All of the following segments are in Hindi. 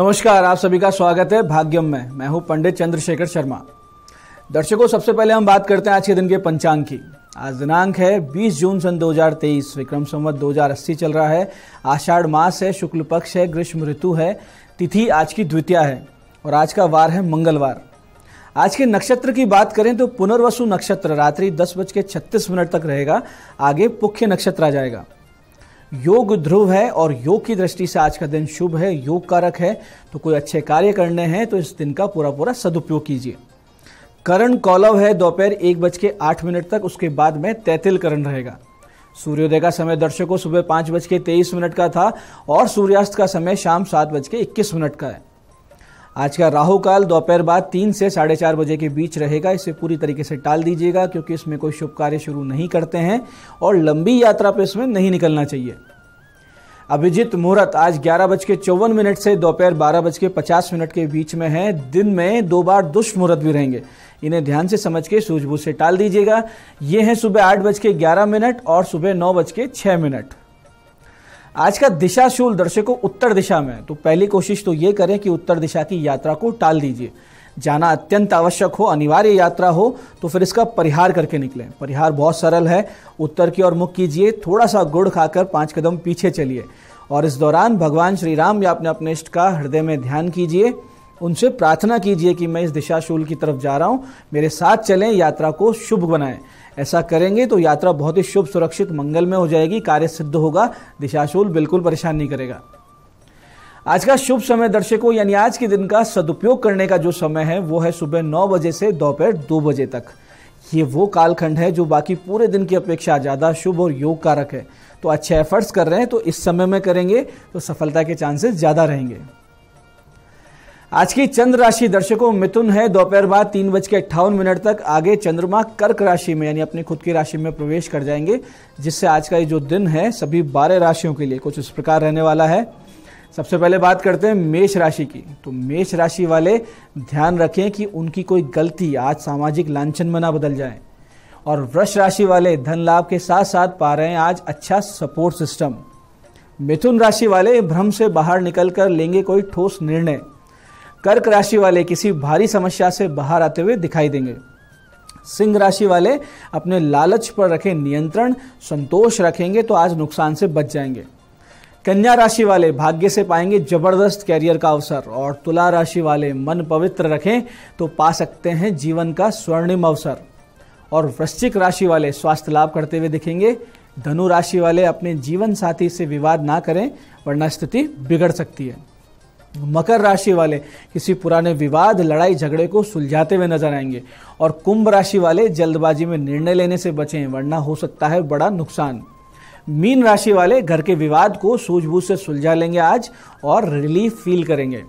नमस्कार आप सभी का स्वागत है भाग्यम में मैं हूं पंडित चंद्रशेखर शर्मा दर्शकों सबसे पहले हम बात करते हैं आज के दिन के पंचांग की आज दिनांक है 20 जून सन 2023 विक्रम संवत 2080 चल रहा है आषाढ़ मास है शुक्ल पक्ष है ग्रीष्म ऋतु है तिथि आज की द्वितीय है और आज का वार है मंगलवार आज के नक्षत्र की बात करें तो पुनर्वसु नक्षत्र रात्रि दस बज के छत्तीस मिनट तक रहेगा आगे पुख्य नक्षत्र आ जाएगा योग ध्रुव है और योग की दृष्टि से आज का दिन शुभ है योग कारक है तो कोई अच्छे कार्य करने हैं तो इस दिन का पूरा पूरा सदुपयोग कीजिए करण कौलव है दोपहर एक बज के आठ मिनट तक उसके बाद में तैतिल करण रहेगा सूर्योदय का समय दर्शकों सुबह पाँच बज के तेईस मिनट का था और सूर्यास्त का समय शाम सात बज के इक्कीस मिनट का है आज का राहु काल दोपहर बाद तीन से साढ़े चार बजे के बीच रहेगा इसे पूरी तरीके से टाल दीजिएगा क्योंकि इसमें कोई शुभ कार्य शुरू नहीं करते हैं और लंबी यात्रा पर इसमें नहीं निकलना चाहिए अभिजीत मुहूर्त आज ग्यारह बज के चौवन मिनट से दोपहर बारह बज के पचास मिनट के बीच में है दिन में दो बार दुष्ट मुहूर्त भी रहेंगे इन्हें ध्यान से समझ के सूझबूझ से टाल दीजिएगा ये है सुबह आठ बज के ग्यारह मिनट और सुबह नौ बज के छह मिनट आज का दिशाशूल दर्शकों उत्तर दिशा में तो पहली कोशिश तो ये करें कि उत्तर दिशा की यात्रा को टाल दीजिए जाना अत्यंत आवश्यक हो अनिवार्य यात्रा हो तो फिर इसका परिहार करके निकलें परिहार बहुत सरल है उत्तर की ओर मुख कीजिए थोड़ा सा गुड़ खाकर पाँच कदम पीछे चलिए और इस दौरान भगवान श्री राम या अपने अपने इष्ट का हृदय में ध्यान कीजिए उनसे प्रार्थना कीजिए कि मैं इस दिशाशूल की तरफ जा रहा हूँ मेरे साथ चलें यात्रा को शुभ बनाएं ऐसा करेंगे तो यात्रा बहुत ही शुभ सुरक्षित मंगल में हो जाएगी कार्य सिद्ध होगा दिशाशूल बिल्कुल परेशान नहीं करेगा आज का शुभ समय दर्शकों यानी आज के दिन का सदुपयोग करने का जो समय है वो है सुबह नौ बजे से दोपहर दो बजे तक ये वो कालखंड है जो बाकी पूरे दिन की अपेक्षा ज़्यादा शुभ और योग कारक है तो अच्छे एफर्ट्स कर रहे हैं तो इस समय में करेंगे तो सफलता के चांसेस ज़्यादा रहेंगे आज की चंद्र राशि दर्शकों मिथुन है दोपहर बाद तीन बज के अट्ठावन मिनट तक आगे चंद्रमा कर्क राशि में यानी अपनी खुद की राशि में प्रवेश कर जाएंगे जिससे आज का ये जो दिन है सभी बारह राशियों के लिए कुछ इस प्रकार रहने वाला है सबसे पहले बात करते हैं मेष राशि की तो मेष राशि वाले ध्यान रखें कि उनकी कोई गलती आज सामाजिक लांछन में ना बदल जाए और वृक्ष राशि वाले धन लाभ के साथ साथ पा रहे हैं आज अच्छा सपोर्ट सिस्टम मिथुन राशि वाले भ्रम से बाहर निकल कर लेंगे कोई ठोस निर्णय कर्क राशि वाले किसी भारी समस्या से बाहर आते हुए दिखाई देंगे सिंह राशि वाले अपने लालच पर रखें नियंत्रण संतोष रखेंगे तो आज नुकसान से बच जाएंगे कन्या राशि वाले भाग्य से पाएंगे जबरदस्त कैरियर का अवसर और तुला राशि वाले मन पवित्र रखें तो पा सकते हैं जीवन का स्वर्णिम अवसर और वृश्चिक राशि वाले स्वास्थ्य लाभ करते हुए दिखेंगे धनु राशि वाले अपने जीवन साथी से विवाद ना करें वरना स्थिति बिगड़ सकती है मकर राशि वाले किसी पुराने विवाद लड़ाई झगड़े को सुलझाते हुए नजर आएंगे और कुंभ राशि वाले जल्दबाजी में निर्णय लेने से बचें वरना हो सकता है बड़ा नुकसान मीन राशि वाले घर के विवाद को सूझबूझ से सुलझा लेंगे आज और रिलीफ फील करेंगे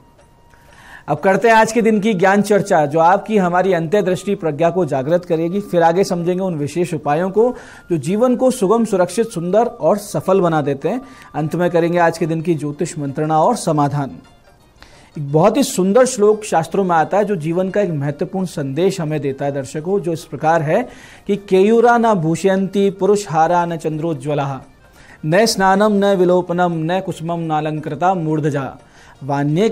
अब करते हैं आज के दिन की ज्ञान चर्चा जो आपकी हमारी अंत्यदृष्टि प्रज्ञा को जागृत करेगी फिर आगे समझेंगे उन विशेष उपायों को जो जीवन को सुगम सुरक्षित सुंदर और सफल बना देते हैं अंत में करेंगे आज के दिन की ज्योतिष मंत्रणा और समाधान एक बहुत ही सुंदर श्लोक शास्त्रों में आता है जो जीवन का एक महत्वपूर्ण संदेश हमें देता है दर्शकों जो इस प्रकार है कि केयूरा न भूषयंती पुरुष हारा न चंद्रोज्वला न स्नानम न विलोपनम न कुसुमम नालंकृता मूर्धजा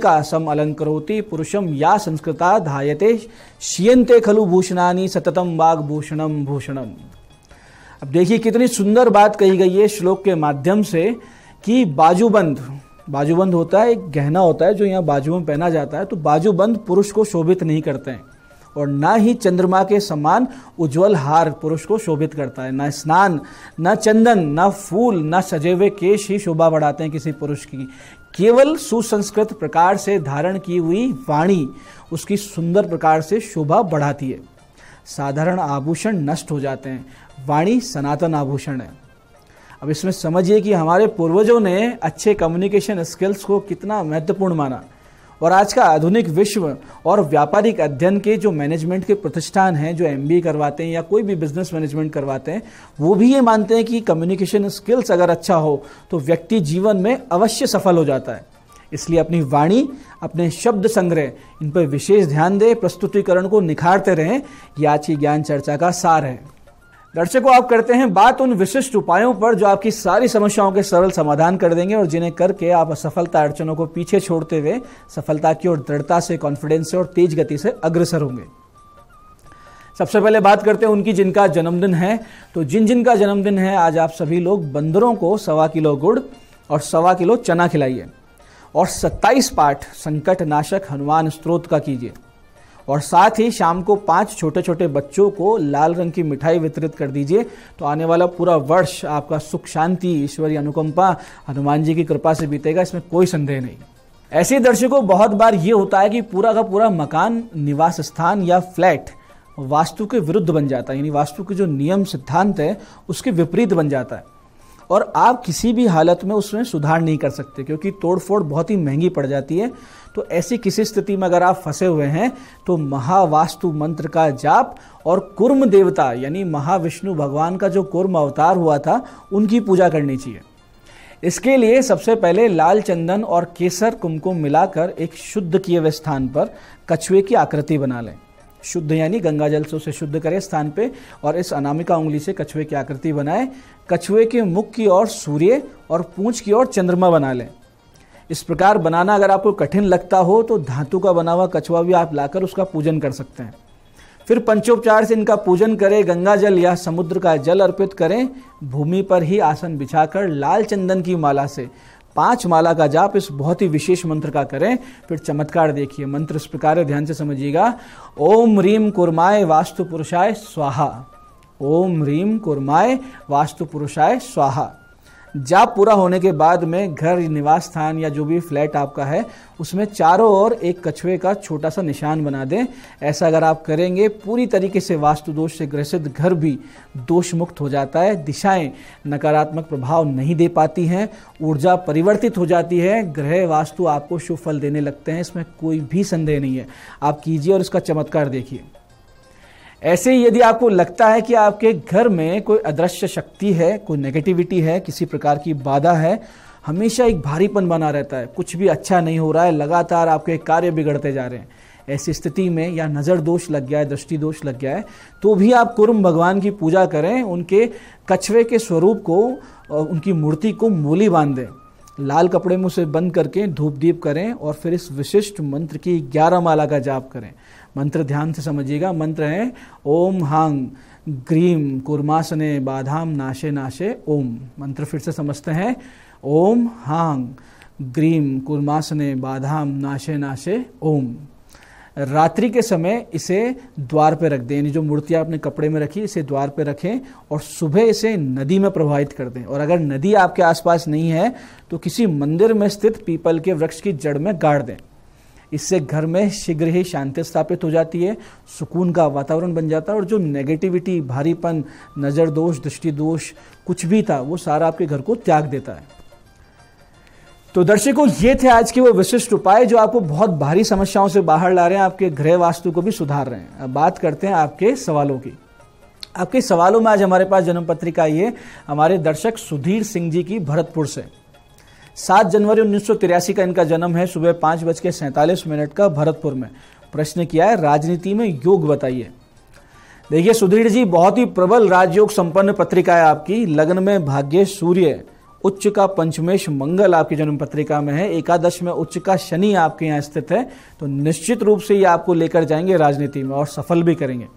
का सम अलंकरोति पुरुषम या संस्कृता धायते शियंते खलु भूषणानी सततम भूषणम भूषणम अब देखिए कितनी सुंदर बात कही गई है श्लोक के माध्यम से कि बाजूबंद बाजूबंद होता है एक गहना होता है जो यहाँ बाजू में पहना जाता है तो बाजूबंद पुरुष को शोभित नहीं करते हैं और ना ही चंद्रमा के समान उज्जवल हार पुरुष को शोभित करता है ना स्नान ना चंदन ना फूल ना सजे हुए केश ही शोभा बढ़ाते हैं किसी पुरुष की केवल सुसंस्कृत प्रकार से धारण की हुई वाणी उसकी सुंदर प्रकार से शोभा बढ़ाती है साधारण आभूषण नष्ट हो जाते हैं वाणी सनातन आभूषण है अब इसमें समझिए कि हमारे पूर्वजों ने अच्छे कम्युनिकेशन स्किल्स को कितना महत्वपूर्ण माना और आज का आधुनिक विश्व और व्यापारिक अध्ययन के जो मैनेजमेंट के प्रतिष्ठान हैं जो एम करवाते हैं या कोई भी बिजनेस मैनेजमेंट करवाते हैं वो भी ये मानते हैं कि कम्युनिकेशन स्किल्स अगर अच्छा हो तो व्यक्ति जीवन में अवश्य सफल हो जाता है इसलिए अपनी वाणी अपने शब्द संग्रह इन पर विशेष ध्यान दें प्रस्तुतिकरण को निखारते रहें यह आज की ज्ञान चर्चा का सार है दर्शकों आप करते हैं बात उन विशिष्ट उपायों पर जो आपकी सारी समस्याओं के सरल समाधान कर देंगे और जिन्हें करके आप असफलता अड़चनों को पीछे छोड़ते हुए सफलता की ओर दृढ़ता से कॉन्फिडेंस से और तेज गति से अग्रसर होंगे सबसे पहले बात करते हैं उनकी जिनका जन्मदिन है तो जिन जिन का जन्मदिन है आज आप सभी लोग बंदरों को सवा किलो गुड़ और सवा किलो चना खिलाइए और सत्ताईस पाठ संकट नाशक हनुमान स्त्रोत का कीजिए और साथ ही शाम को पांच छोटे छोटे बच्चों को लाल रंग की मिठाई वितरित कर दीजिए तो आने वाला पूरा वर्ष आपका सुख शांति ईश्वरी अनुकंपा हनुमान जी की कृपा से बीतेगा इसमें कोई संदेह नहीं ऐसे दर्शकों बहुत बार ये होता है कि पूरा का पूरा मकान निवास स्थान या फ्लैट वास्तु के विरुद्ध बन जाता है यानी वास्तु के जो नियम सिद्धांत है उसके विपरीत बन जाता है और आप किसी भी हालत में उसमें सुधार नहीं कर सकते क्योंकि तोड़फोड़ बहुत ही महंगी पड़ जाती है तो ऐसी किसी स्थिति में अगर आप फंसे हुए हैं तो महावास्तु मंत्र का जाप और कुर्म देवता यानी महाविष्णु भगवान का जो कुर्म अवतार हुआ था उनकी पूजा करनी चाहिए इसके लिए सबसे पहले लाल चंदन और केसर कुमकुम मिलाकर एक शुद्ध किए हुए स्थान पर कछुए की आकृति बना लें शुद्ध यानी गंगा जल से उसे शुद्ध करें स्थान पे और इस अनामिका उंगली से कछुए की आकृति बनाएं कछुए के मुख की ओर सूर्य और पूंछ की ओर चंद्रमा बना लें इस प्रकार बनाना अगर आपको कठिन लगता हो तो धातु का बना हुआ कछुआ भी आप लाकर उसका पूजन कर सकते हैं फिर पंचोपचार से इनका पूजन करें गंगा जल या समुद्र का जल अर्पित करें भूमि पर ही आसन बिछाकर लाल चंदन की माला से पांच माला का जाप इस बहुत ही विशेष मंत्र का करें फिर चमत्कार देखिए मंत्र इस प्रकार है ध्यान से समझिएगा ओम रीम कुरमाय वास्तु पुरुषाय स्वाहा ओम रीम कुरमाय वास्तु पुरुषाय स्वाहा जाप पूरा होने के बाद में घर निवास स्थान या जो भी फ्लैट आपका है उसमें चारों ओर एक कछुए का छोटा सा निशान बना दें ऐसा अगर आप करेंगे पूरी तरीके से वास्तु दोष से ग्रसित घर भी दोष मुक्त हो जाता है दिशाएं नकारात्मक प्रभाव नहीं दे पाती हैं ऊर्जा परिवर्तित हो जाती है ग्रह वास्तु आपको शुभ फल देने लगते हैं इसमें कोई भी संदेह नहीं है आप कीजिए और इसका चमत्कार देखिए ऐसे ही यदि आपको लगता है कि आपके घर में कोई अदृश्य शक्ति है कोई नेगेटिविटी है किसी प्रकार की बाधा है हमेशा एक भारीपन बना रहता है कुछ भी अच्छा नहीं हो रहा है लगातार आपके कार्य बिगड़ते जा रहे हैं ऐसी स्थिति में या नज़र दोष लग गया है दृष्टि दोष लग गया है तो भी आप कुर्म भगवान की पूजा करें उनके कछुए के स्वरूप को उनकी मूर्ति को मूली बांध दें लाल कपड़े में उसे बंद करके धूप दीप करें और फिर इस विशिष्ट मंत्र की ग्यारह माला का जाप करें मंत्र ध्यान से समझिएगा मंत्र है ओम हांग ग्रीम कुर्मासने बाधाम नाशे नाशे ओम मंत्र फिर से समझते हैं ओम हांग ग्रीम कुर्मासने बाधाम नाशे नाशे ओम रात्रि के समय इसे द्वार पर रख दें यानी जो मूर्तियाँ आपने कपड़े में रखी इसे द्वार पर रखें और सुबह इसे नदी में प्रवाहित कर दें और अगर नदी आपके आसपास नहीं है तो किसी मंदिर में स्थित पीपल के वृक्ष की जड़ में गाड़ दें इससे घर में शीघ्र ही शांति स्थापित हो जाती है सुकून का वातावरण बन जाता है और जो नेगेटिविटी भारीपन नज़र दोष दृष्टि दोष कुछ भी था वो सारा आपके घर को त्याग देता है तो दर्शकों ये थे आज के वो विशिष्ट उपाय जो आपको बहुत भारी समस्याओं से बाहर ला रहे हैं आपके गृह वास्तु को भी सुधार रहे हैं अब बात करते हैं आपके सवालों की आपके सवालों में आज हमारे पास जन्म पत्रिका ये हमारे दर्शक सुधीर सिंह जी की भरतपुर से सात जनवरी उन्नीस का इनका जन्म है सुबह पाँच बज के सैंतालीस मिनट का भरतपुर में प्रश्न किया है राजनीति में योग बताइए देखिए सुधीर जी बहुत ही प्रबल राजयोग संपन्न पत्रिका है आपकी लग्न में भाग्य सूर्य उच्च का पंचमेश मंगल आपकी जन्म पत्रिका में है एकादश में उच्च का शनि आपके यहाँ स्थित है तो निश्चित रूप से ये आपको लेकर जाएंगे राजनीति में और सफल भी करेंगे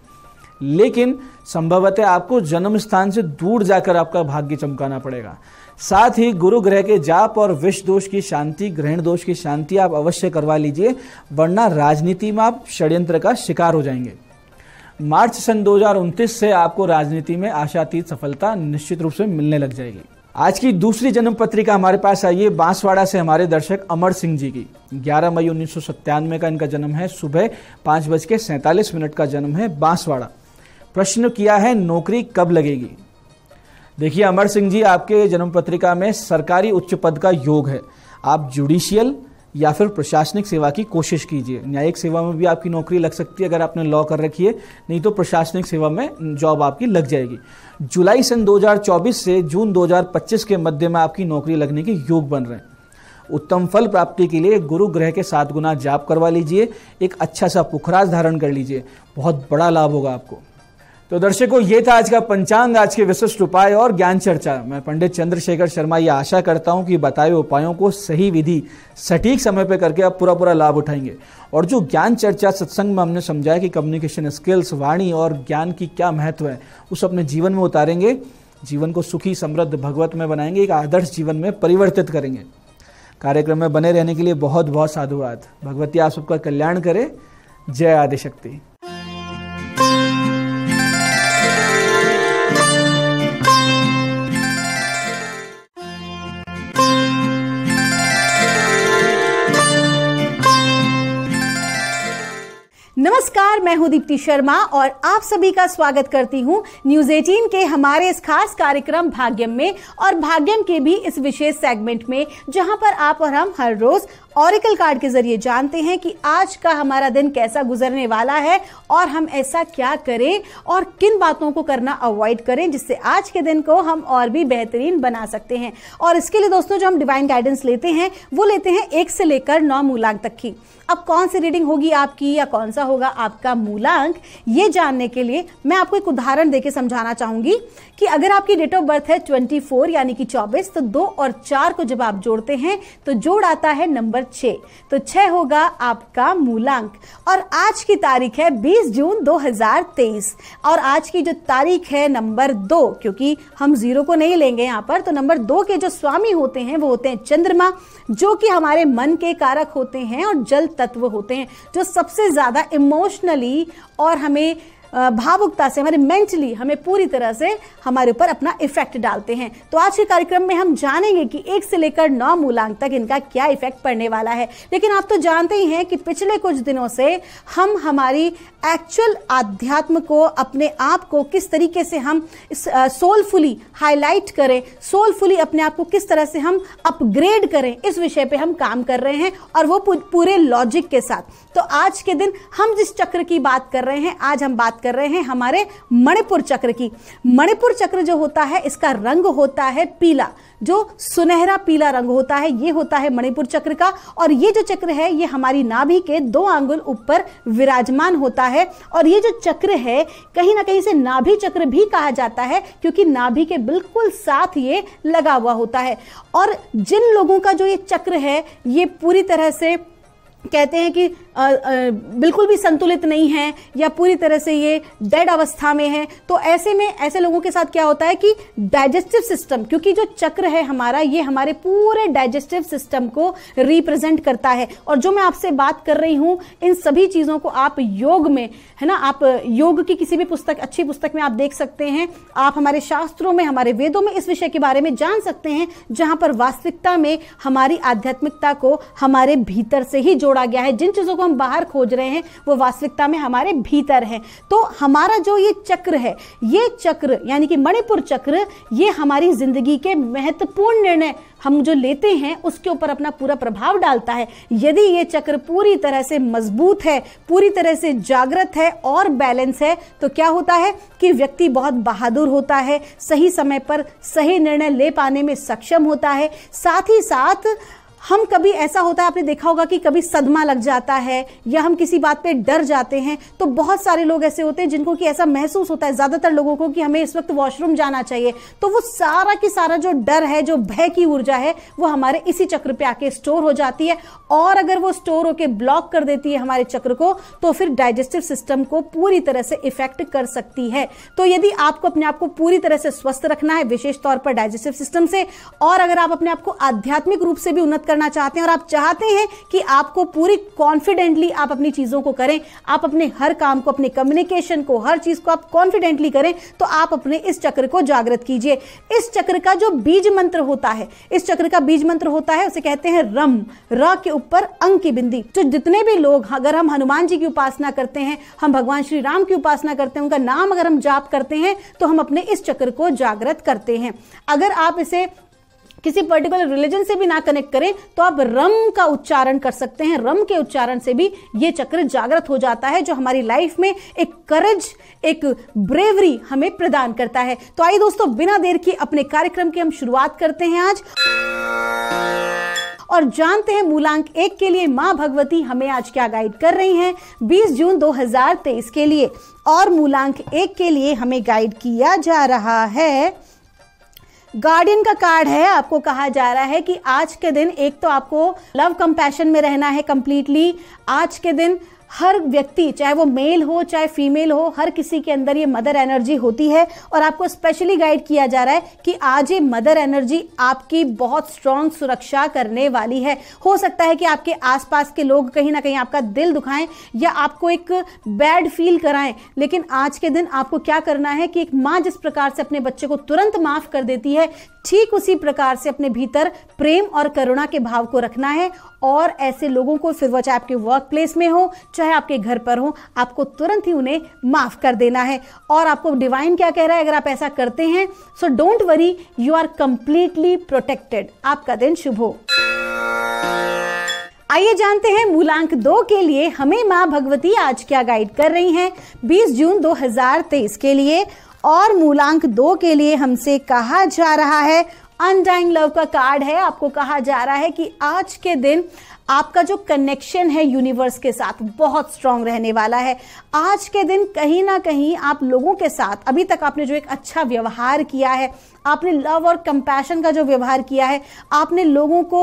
लेकिन संभवतः आपको जन्म स्थान से दूर जाकर आपका भाग्य चमकाना पड़ेगा साथ ही गुरु ग्रह के जाप और विष दोष की शांति ग्रहण दोष की शांति आप अवश्य करवा लीजिए वरना राजनीति में आप षड्यंत्र का शिकार हो जाएंगे मार्च सन दो से आपको राजनीति में आशातीत सफलता निश्चित रूप से मिलने लग जाएगी आज की दूसरी जन्म पत्रिका हमारे पास आई है बांसवाड़ा से हमारे दर्शक अमर सिंह जी की 11 मई उन्नीस का इनका जन्म है सुबह पाँच बज के मिनट का जन्म है बांसवाड़ा प्रश्न किया है नौकरी कब लगेगी देखिए अमर सिंह जी आपके जन्म पत्रिका में सरकारी उच्च पद का योग है आप जुडिशियल या फिर प्रशासनिक सेवा की कोशिश कीजिए न्यायिक सेवा में भी आपकी नौकरी लग सकती है अगर आपने लॉ कर रखी है नहीं तो प्रशासनिक सेवा में जॉब आपकी लग जाएगी जुलाई सन 2024 से जून 2025 के मध्य में आपकी नौकरी लगने के योग बन रहे हैं उत्तम फल प्राप्ति के लिए गुरु ग्रह के सात गुना जाप करवा लीजिए एक अच्छा सा पुखराज धारण कर लीजिए बहुत बड़ा लाभ होगा आपको तो दर्शकों ये था आज का पंचांग आज के विशिष्ट उपाय और ज्ञान चर्चा मैं पंडित चंद्रशेखर शर्मा ये आशा करता हूँ कि बताए उपायों को सही विधि सटीक समय पर करके आप पूरा पूरा लाभ उठाएंगे और जो ज्ञान चर्चा सत्संग में हमने समझाया कि कम्युनिकेशन स्किल्स वाणी और ज्ञान की क्या महत्व है उस अपने जीवन में उतारेंगे जीवन को सुखी समृद्ध भगवत में बनाएंगे एक आदर्श जीवन में परिवर्तित करेंगे कार्यक्रम में बने रहने के लिए बहुत बहुत साधुवाद भगवती आप सबका कल्याण करें जय आदिशक्ति नमस्कार मैं हूं दीप्ति शर्मा और आप सभी का स्वागत करती हूं न्यूज 18 के हमारे इस खास कार्यक्रम भाग्यम में और भाग्यम के भी इस विशेष सेगमेंट में जहां पर आप और हम हर रोज ऑरिकल कार्ड के जरिए जानते हैं कि आज का हमारा दिन कैसा गुजरने वाला है और हम ऐसा क्या करें और किन बातों को करना अवॉइड करें जिससे आज के दिन को हम और भी बेहतरीन बना सकते हैं और इसके लिए दोस्तों जो हम डिवाइन गाइडेंस लेते हैं वो लेते हैं एक से लेकर नौ मूलांक तक की अब कौन सी रीडिंग होगी आपकी या कौन सा होगा आपका मूलांक ये जानने के लिए मैं आपको एक उदाहरण देके समझाना चाहूंगी कि अगर आपकी डेट ऑफ बर्थ है 24 यानी कि 24 तो दो और चार को जब आप जोड़ते हैं तो जोड़ आता है नंबर नंबर छ तो छः होगा आपका मूलांक और आज की तारीख है 20 जून 2023 और आज की जो तारीख है नंबर दो क्योंकि हम जीरो को नहीं लेंगे यहां पर तो नंबर दो के जो स्वामी होते हैं वो होते हैं चंद्रमा जो कि हमारे मन के कारक होते हैं और जल तत्व होते हैं जो सबसे ज़्यादा इमोशनली और हमें भावुकता से हमारे मेंटली हमें पूरी तरह से हमारे ऊपर अपना इफेक्ट डालते हैं तो आज के कार्यक्रम में हम जानेंगे कि एक से लेकर नौ मूलांक तक इनका क्या इफेक्ट पड़ने वाला है लेकिन आप तो जानते ही हैं कि पिछले कुछ दिनों से हम हमारी एक्चुअल आध्यात्म को अपने आप को किस तरीके से हम सोलफुली हाईलाइट करें सोलफुली अपने आप को किस तरह से हम अपग्रेड करें इस विषय पे हम काम कर रहे हैं और वो पूरे लॉजिक के साथ तो आज के दिन हम जिस चक्र की बात कर रहे हैं आज हम बात कर रहे हैं हमारे मणिपुर चक्र की मणिपुर चक्र जो होता है इसका रंग होता है पीला जो सुनहरा पीला रंग होता है ये होता है मणिपुर चक्र का और ये जो चक्र है ये हमारी नाभि के दो आंगुल ऊपर विराजमान होता है और ये जो चक्र है कहीं ना कहीं से नाभि चक्र भी कहा जाता है क्योंकि नाभि के बिल्कुल साथ ये लगा हुआ होता है और जिन लोगों का जो ये चक्र है ये पूरी तरह से कहते हैं कि आ, आ, बिल्कुल भी संतुलित नहीं है या पूरी तरह से ये डेड अवस्था में है तो ऐसे में ऐसे लोगों के साथ क्या होता है कि डाइजेस्टिव सिस्टम क्योंकि जो चक्र है हमारा ये हमारे पूरे डाइजेस्टिव सिस्टम को रिप्रेजेंट करता है और जो मैं आपसे बात कर रही हूँ इन सभी चीज़ों को आप योग में है ना आप योग की किसी भी पुस्तक अच्छी पुस्तक में आप देख सकते हैं आप हमारे शास्त्रों में हमारे वेदों में इस विषय के बारे में जान सकते हैं जहाँ पर वास्तविकता में हमारी आध्यात्मिकता को हमारे भीतर से ही जोड़ा गया है जिन चीज़ों को हम बाहर खोज रहे हैं वो वास्तविकता में हमारे भीतर है तो हमारा जो ये चक्र है ये चक्र यानी कि मणिपुर चक्र ये हमारी जिंदगी के महत्वपूर्ण निर्णय हम जो लेते हैं उसके ऊपर अपना पूरा प्रभाव डालता है यदि ये चक्र पूरी तरह से मजबूत है पूरी तरह से जागृत है और बैलेंस है तो क्या होता है कि व्यक्ति बहुत बहादुर होता है सही समय पर सही निर्णय ले पाने में सक्षम होता है साथ ही साथ हम कभी ऐसा होता है आपने देखा होगा कि कभी सदमा लग जाता है या हम किसी बात पे डर जाते हैं तो बहुत सारे लोग ऐसे होते हैं जिनको कि ऐसा महसूस होता है ज़्यादातर लोगों को कि हमें इस वक्त वॉशरूम जाना चाहिए तो वो सारा की सारा जो डर है जो भय की ऊर्जा है वो हमारे इसी चक्र पे आके स्टोर हो जाती है और अगर वो स्टोर होकर ब्लॉक कर देती है हमारे चक्र को तो फिर डाइजेस्टिव सिस्टम को पूरी तरह से इफेक्ट कर सकती है तो यदि आपको अपने आप को पूरी तरह से स्वस्थ रखना है विशेष तौर पर डाइजेस्टिव सिस्टम से और अगर आप अपने आप को आध्यात्मिक रूप से भी उन्नत करना चाहते हैं और आप चाहते हैं कि आपको पूरी कॉन्फिडेंटली आप अपनी चीज़ों को करें आप अपने हर काम को अपने कम्युनिकेशन को हर चीज़ को आप कॉन्फिडेंटली करें तो आप अपने इस चक्र को जागृत कीजिए इस चक्र का जो बीज मंत्र होता है इस चक्र का बीज मंत्र होता है उसे कहते हैं रम र के ऊपर अंग की बिंदी तो जितने भी लोग अगर हम हनुमान जी की उपासना करते हैं हम भगवान श्री राम की उपासना करते हैं उनका नाम अगर हम जाप करते हैं तो हम अपने इस चक्र को जागृत करते हैं अगर आप इसे किसी पर्टिकुलर रिलीजन से भी ना कनेक्ट करें तो आप रम का उच्चारण कर सकते हैं रम के उच्चारण से भी ये चक्र जागृत हो जाता है जो हमारी लाइफ में एक करज एक ब्रेवरी हमें प्रदान करता है तो आइए दोस्तों बिना देर की अपने कार्यक्रम की हम शुरुआत करते हैं आज और जानते हैं मूलांक एक के लिए माँ भगवती हमें आज क्या गाइड कर रही हैं 20 जून 2023 के लिए और मूलांक एक के लिए हमें गाइड किया जा रहा है गार्डियन का कार्ड है आपको कहा जा रहा है कि आज के दिन एक तो आपको लव कंपैशन में रहना है कंप्लीटली आज के दिन हर व्यक्ति चाहे वो मेल हो चाहे फीमेल हो हर किसी के अंदर ये मदर एनर्जी होती है और आपको स्पेशली गाइड किया जा रहा है कि आज ये मदर एनर्जी आपकी बहुत स्ट्रांग सुरक्षा करने वाली है हो सकता है कि आपके आसपास के लोग कहीं ना कहीं आपका दिल दुखाएं या आपको एक बैड फील कराएं लेकिन आज के दिन आपको क्या करना है कि एक माँ जिस प्रकार से अपने बच्चे को तुरंत माफ कर देती है ठीक उसी प्रकार से अपने भीतर प्रेम और करुणा के भाव को रखना है और ऐसे लोगों को फिर वह चाहे आपके वर्क प्लेस में हो चाहे आपके घर पर हो आपको तुरंत ही उन्हें माफ कर देना है और आपको डिवाइन क्या कह रहा है अगर आप ऐसा करते हैं so don't worry you are completely protected आपका दिन शुभ हो आइए जानते हैं मूलांक दो के लिए हमें माँ भगवती आज क्या गाइड कर रही हैं 20 जून 2023 के लिए और मूलांक दो के लिए हमसे कहा जा रहा है अनडाइंग लव का कार्ड है आपको कहा जा रहा है कि आज के दिन आपका जो कनेक्शन है यूनिवर्स के साथ बहुत स्ट्रांग रहने वाला है आज के दिन कहीं ना कहीं आप लोगों के साथ अभी तक आपने जो एक अच्छा व्यवहार किया है आपने लव और कंपैशन का जो व्यवहार किया है आपने लोगों को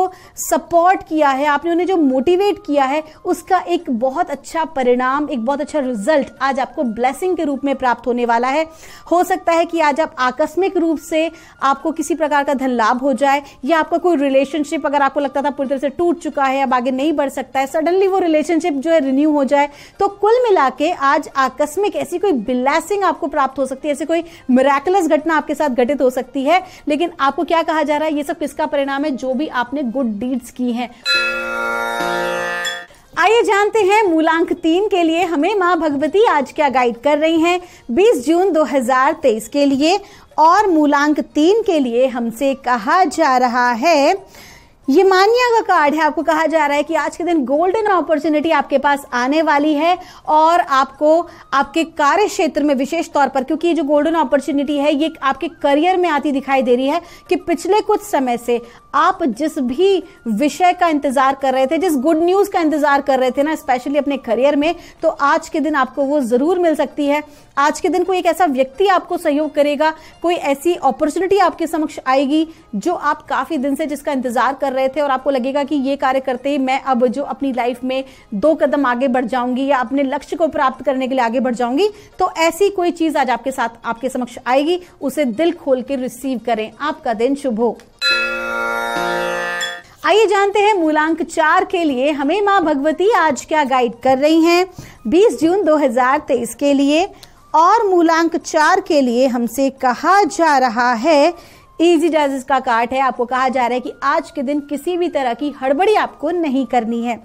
सपोर्ट किया है आपने उन्हें जो मोटिवेट किया है उसका एक बहुत अच्छा परिणाम एक बहुत अच्छा रिजल्ट आज आपको ब्लेसिंग के रूप में प्राप्त होने वाला है हो सकता है कि आज आप आकस्मिक रूप से आपको किसी प्रकार का धन लाभ हो जाए या आपका कोई रिलेशनशिप अगर आपको लगता था पूरी तरह से टूट चुका है अब आगे नहीं बढ़ सकता है सडनली वो रिलेशनशिप जो है रिन्यू हो जाए तो कुल मिला के आज आकस्मिक ऐसी कोई ब्लैसिंग आपको प्राप्त हो सकती है ऐसी कोई मेराकुलस घटना आपके साथ घटित हो सकती है लेकिन आपको क्या कहा जा रहा है ये सब किसका परिणाम है जो भी आपने गुड डीड्स की हैं आइए जानते हैं मूलांक तीन के लिए हमें माँ भगवती आज क्या गाइड कर रही हैं 20 जून 2023 के लिए और मूलांक तीन के लिए हमसे कहा जा रहा है ये मानिया का कार्ड है आपको कहा जा रहा है कि आज के दिन गोल्डन अपॉर्चुनिटी आपके पास आने वाली है और आपको आपके कार्य क्षेत्र में विशेष तौर पर क्योंकि ये जो गोल्डन अपॉर्चुनिटी है ये आपके करियर में आती दिखाई दे रही है कि पिछले कुछ समय से आप जिस भी विषय का इंतजार कर रहे थे जिस गुड न्यूज का इंतजार कर रहे थे ना स्पेशली अपने करियर में तो आज के दिन आपको वो जरूर मिल सकती है आज के दिन कोई एक ऐसा व्यक्ति आपको सहयोग करेगा कोई ऐसी अपॉर्चुनिटी आपके समक्ष आएगी जो आप काफी दिन से जिसका इंतजार कर रहे रहे थे और आपको लगेगा कि ये कार्य करते ही मैं अब जो अपनी लाइफ में दो कदम आगे बढ़ जाऊंगी या अपने लक्ष्य को प्राप्त करने के लिए आगे बढ़ जाऊंगी तो ऐसी कोई चीज आज आपके साथ आपके समक्ष आएगी उसे दिल खोल के रिसीव करें आपका दिन शुभ हो आइए जानते हैं मूलांक चार के लिए हमें माँ भगवती आज क्या गाइड कर रही हैं 20 जून 2023 के लिए और मूलांक चार के लिए हमसे कहा जा रहा है इजी जज इसका कार्ड है आपको कहा जा रहा है कि आज के दिन किसी भी तरह की हड़बड़ी आपको नहीं करनी है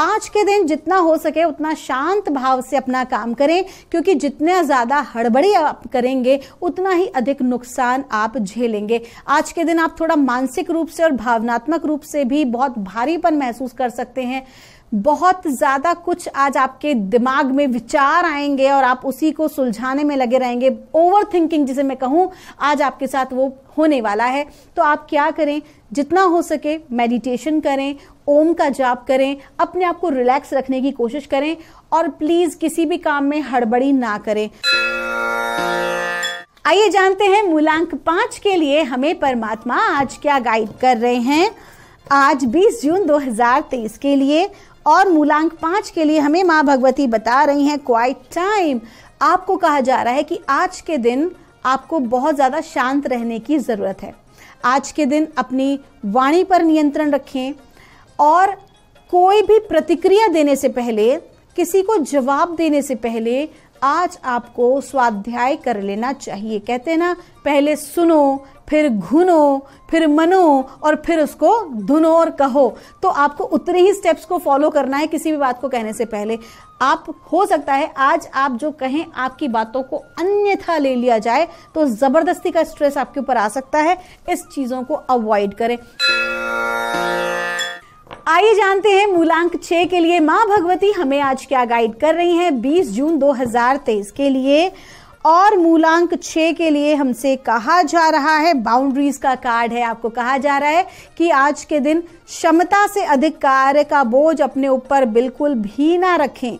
आज के दिन जितना हो सके उतना शांत भाव से अपना काम करें क्योंकि जितना ज़्यादा हड़बड़ी आप करेंगे उतना ही अधिक नुकसान आप झेलेंगे आज के दिन आप थोड़ा मानसिक रूप से और भावनात्मक रूप से भी बहुत भारीपन महसूस कर सकते हैं बहुत ज़्यादा कुछ आज आपके दिमाग में विचार आएंगे और आप उसी को सुलझाने में लगे रहेंगे ओवर थिंकिंग जिसे मैं कहूँ आज आपके साथ वो होने वाला है तो आप क्या करें जितना हो सके मेडिटेशन करें ओम का जाप करें अपने आप को रिलैक्स रखने की कोशिश करें और प्लीज़ किसी भी काम में हड़बड़ी ना करें आइए जानते हैं मूलांक पांच के लिए हमें परमात्मा आज क्या गाइड कर रहे हैं आज 20 जून 2023 के लिए और मूलांक पांच के लिए हमें माँ भगवती बता रही हैं क्वाइट टाइम आपको कहा जा रहा है कि आज के दिन आपको बहुत ज़्यादा शांत रहने की ज़रूरत है आज के दिन अपनी वाणी पर नियंत्रण रखें और कोई भी प्रतिक्रिया देने से पहले किसी को जवाब देने से पहले आज आपको स्वाध्याय कर लेना चाहिए कहते हैं ना पहले सुनो फिर घुनो फिर मनो और फिर उसको धुनो और कहो तो आपको उतने ही स्टेप्स को फॉलो करना है किसी भी बात को कहने से पहले आप हो सकता है आज आप जो कहें आपकी बातों को अन्यथा ले लिया जाए तो ज़बरदस्ती का स्ट्रेस आपके ऊपर आ सकता है इस चीज़ों को अवॉइड करें आइए जानते हैं मूलांक छह के लिए माँ भगवती हमें आज क्या गाइड कर रही हैं 20 जून 2023 के लिए और मूलांक छे के लिए हमसे कहा जा रहा है बाउंड्रीज का कार्ड है आपको कहा जा रहा है कि आज के दिन क्षमता से अधिक कार्य का बोझ अपने ऊपर बिल्कुल भी ना रखें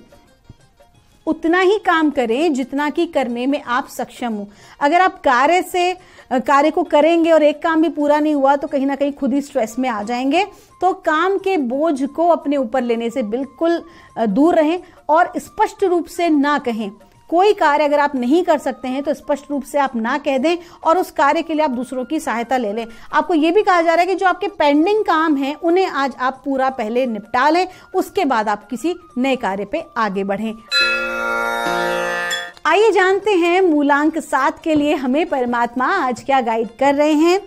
उतना ही काम करें जितना कि करने में आप सक्षम हो अगर आप कार्य से कार्य को करेंगे और एक काम भी पूरा नहीं हुआ तो कहीं ना कहीं खुद ही स्ट्रेस में आ जाएंगे तो काम के बोझ को अपने ऊपर लेने से बिल्कुल दूर रहें और स्पष्ट रूप से ना कहें कोई कार्य अगर आप नहीं कर सकते हैं तो स्पष्ट रूप से आप ना कह दें और उस कार्य के लिए आप दूसरों की सहायता ले लें आपको ये भी कहा जा रहा है कि जो आपके पेंडिंग काम हैं उन्हें आज आप पूरा पहले निपटा लें उसके बाद आप किसी नए कार्य पे आगे बढ़ें आइए जानते हैं मूलांक सात के लिए हमें परमात्मा आज क्या गाइड कर रहे हैं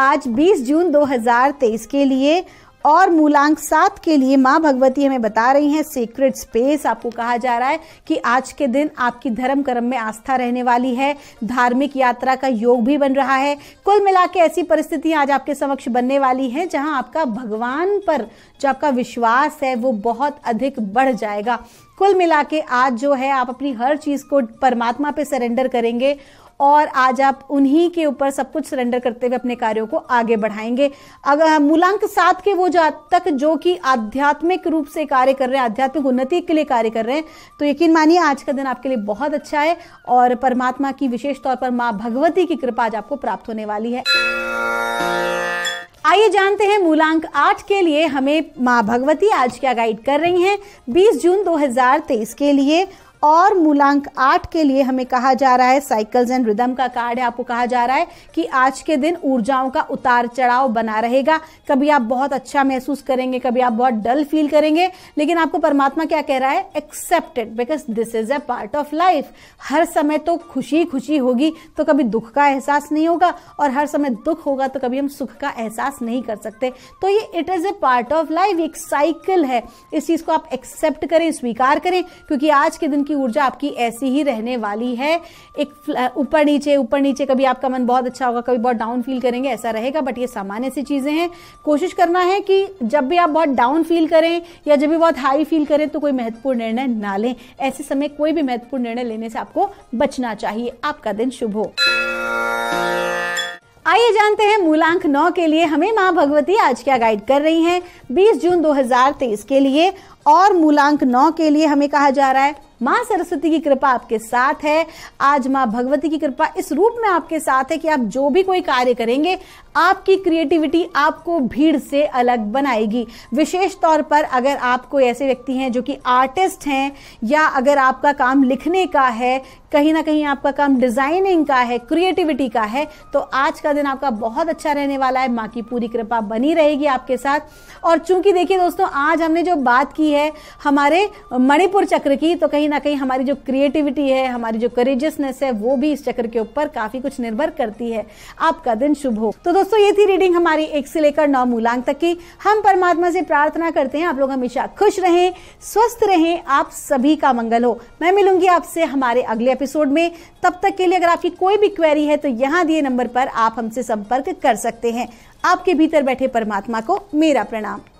आज 20 जून 2023 के लिए और मूलांक सात के लिए माँ भगवती हमें बता रही हैं सीक्रेट स्पेस आपको कहा जा रहा है कि आज के दिन आपकी धर्म कर्म में आस्था रहने वाली है धार्मिक यात्रा का योग भी बन रहा है कुल मिला के ऐसी परिस्थितियाँ आज आपके समक्ष बनने वाली हैं जहाँ आपका भगवान पर जो आपका विश्वास है वो बहुत अधिक बढ़ जाएगा कुल मिला के आज जो है आप अपनी हर चीज़ को परमात्मा पे सरेंडर करेंगे और आज आप उन्हीं के ऊपर सब कुछ सरेंडर करते हुए अपने कार्यों को आगे बढ़ाएंगे अगर मूलांक सात के वो जो तक जो कि आध्यात्मिक रूप से कार्य कर रहे हैं आध्यात्मिक उन्नति के लिए कार्य कर रहे हैं तो यकीन मानिए आज का दिन आपके लिए बहुत अच्छा है और परमात्मा की विशेष तौर पर माँ भगवती की कृपा आज आपको प्राप्त होने वाली है आइए जानते हैं मूलांक आठ के लिए हमें माँ भगवती आज क्या गाइड कर रही हैं 20 जून 2023 के लिए और मूलांक आठ के लिए हमें कहा जा रहा है साइकिल्स एंड रिदम का कार्ड है आपको कहा जा रहा है कि आज के दिन ऊर्जाओं का उतार चढ़ाव बना रहेगा कभी आप बहुत अच्छा महसूस करेंगे कभी आप बहुत डल फील करेंगे लेकिन आपको परमात्मा क्या कह रहा है accepted because this is a part of life हर समय तो खुशी खुशी होगी तो कभी दुख का एहसास नहीं होगा और हर समय दुख होगा तो कभी हम सुख का एहसास नहीं कर सकते तो ये it is a part of life एक साइकिल है इस चीज़ को आप एक्सेप्ट करें स्वीकार करें क्योंकि आज के दिन की ऊर्जा आपकी ऐसी ही रहने वाली है एक ऊपर नीचे ऊपर नीचे कभी आपका मन बहुत अच्छा होगा कभी बहुत डाउन फील करेंगे ऐसा रहेगा बट ये सामान्य सी चीज़ें हैं कोशिश करना है कि जब भी आप बहुत डाउन फील करें या जब भी बहुत हाई फील करें तो कोई महत्वपूर्ण निर्णय ना लें ऐसे समय कोई भी महत्वपूर्ण निर्णय लेने से आपको बचना चाहिए आपका दिन शुभ हो आइए जानते हैं मूलांक नौ के लिए हमें माँ भगवती आज क्या गाइड कर रही हैं 20 जून 2023 के लिए और मूलांक नौ के लिए हमें कहा जा रहा है माँ सरस्वती की कृपा आपके साथ है आज माँ भगवती की कृपा इस रूप में आपके साथ है कि आप जो भी कोई कार्य करेंगे आपकी क्रिएटिविटी आपको भीड़ से अलग बनाएगी विशेष तौर पर अगर आप कोई ऐसे व्यक्ति हैं जो कि आर्टिस्ट हैं या अगर आपका काम लिखने का है कहीं ना कहीं आपका काम डिजाइनिंग का है क्रिएटिविटी का है तो आज का दिन आपका बहुत अच्छा रहने वाला है माँ की पूरी कृपा बनी रहेगी आपके साथ और चूंकि देखिए दोस्तों आज हमने जो बात की है हमारे मणिपुर चक्र की तो कहीं कहीं ना कहीं हमारी जो क्रिएटिविटी है हमारी जो करेजियसनेस है वो भी इस चक्र के ऊपर काफी कुछ निर्भर करती है आपका दिन शुभ हो तो दोस्तों ये थी रीडिंग हमारी एक से लेकर नौ मूलांक तक की हम परमात्मा से प्रार्थना करते हैं आप लोग हमेशा खुश रहें स्वस्थ रहें आप सभी का मंगल हो मैं मिलूंगी आपसे हमारे अगले एपिसोड में तब तक के लिए अगर आपकी कोई भी क्वेरी है तो यहाँ दिए नंबर पर आप हमसे संपर्क कर सकते हैं आपके भीतर बैठे परमात्मा को मेरा प्रणाम